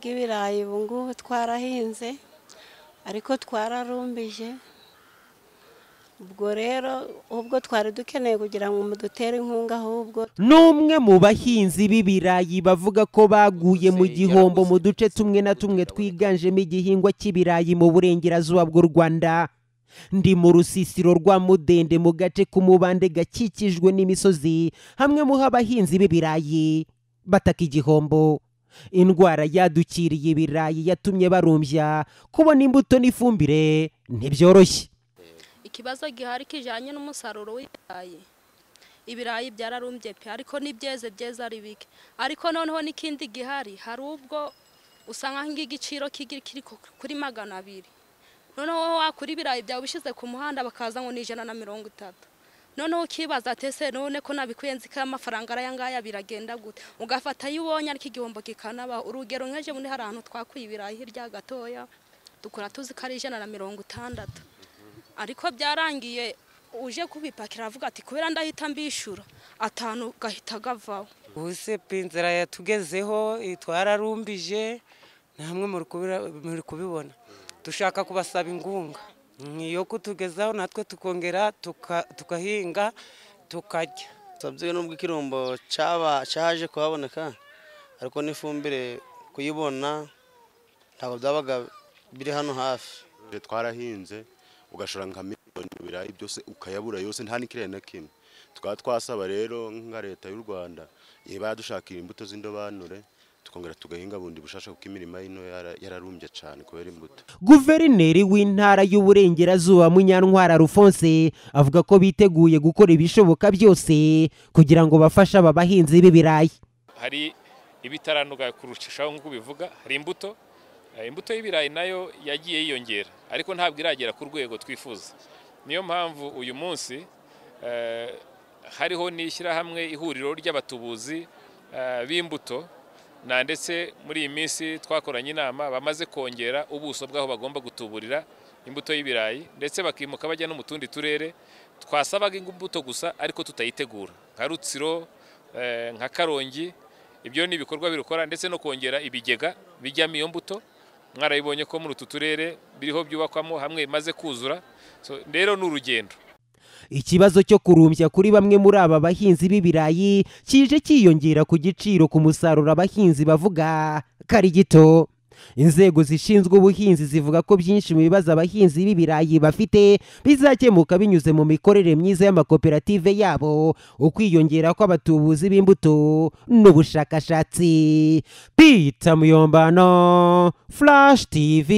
bw'ibirayi ubu ngubu twarahinze ariko twararumbije ubwo rero ubwo twari dukeneye kugira ngo mudutere inkunga ahubwo n'umwe mu bahinzi b'ibirayi bavuga ko baguye mu gihombo mu duce tumwe na tumwe twiganjemo igihingwa cy'ibirayi mu burengerazuba bw'u rwanda ndi mu rusisiro rwa mudende mu gace k'umubande gakikijwe n'imisozi hamwe mu abahinzi b'ibirayi bataka igihombo indwara yadukiriye ibirayi yatumye barumbya kubona imbuto n'ifumbire ntibyoroshye ikibazo gihari kijyanye n'umusaruro w'ibirayi ibirayi byararumbye pe ariko n'ibyeze byeze ari bike ariko noneho n'ikindi gihari hari ubwo usanga nk'igiciro kiri kuri magana abiri noneho wakura ibirayi byawe ubishyize ku muhanda bakaza ngo ni ijana na mirongo itatu noneho ukibaza se none ko nabikuye nzi ko amafaranga ari ayangaya biragenda gute ugafata ayo ubonye ariko igihombo kikanaba urugero nk'ejo bundi hari ahantu twakuye ibirayi hirya gatoya dukora tuzi ko ari ijana na mirongo itandatu ariko byarangiye uje kubipakira avuga ati kubera ndahita mbishyura atanu gahita gavaho ubuse pe inzara yatugezeho twararumbije nta muri kubibona dushaka kubasaba ingunga iyo kutugezaho natwe tukongera tukahinga tukarya sabye nubwo ikirumbo cyaje kuhaboneka ariko n'ifumbire kuyibona ntabwo byabaga biri hano hafi twarahinze ugashora nka miliyoni ibirayi byose ukayabura yose nta n'ikirere na kimwe tukaba twasaba rero nka leta y'u rwanda iba yadushakira imbuto z'indobanure tukongera tugahinga bundi bushasha kuko imirima y'ino yararumbye cyane kubera imbuto guverineri w'intara y'uburengerazuba munyantwara rufonse avuga ko biteguye gukora ibishoboka byose kugira ngo bafashe aba bahinzi b'ibirayi hari ibitaranuka kurushishaho nk'uko bivuga hari imbuto eh, imbuto y'ibirayi nayo yagiye yiyongera ariko ntabwo iragera ku rwego twifuza niyo mpamvu uyu munsi eh, hariho n'ishyirahamwe ihuriro ry'abatubuzi eh, b'imbuto na ndetse muri iyi minsi twakoranye inama bamaze kongera ubuso bw'aho bagomba gutuburira imbuto y'ibirayi ndetse bakimuka bajya no mu tundi turere twasabaga imbuto gusa ariko tutayitegura nka rutsiro eh, nka karongi ibyo ni ibikorwa birukora ndetse no kongera ibigega bijyamo iyo mbuto mwarabibonye ko muri utu turere biriho byubakwamo hamwe imaze kuzura rero ni urugendo ikibazo cyo kurumbya kuri bamwe muri aba bahinzi b'ibirayi kije cyiyongera ku giciro ku musaruro abahinzi bavuga kari gito inzego zishinzwe ubuhinzi zivuga ko byinshi mu bibazo abahinzi b'ibirayi bafite bizakemuka binyuze mu mikorere myiza y'amakoperative yabo ukwiyongera kw'abatubuzi b'imbuto n'ubushakashatsi pita muyombano flash tv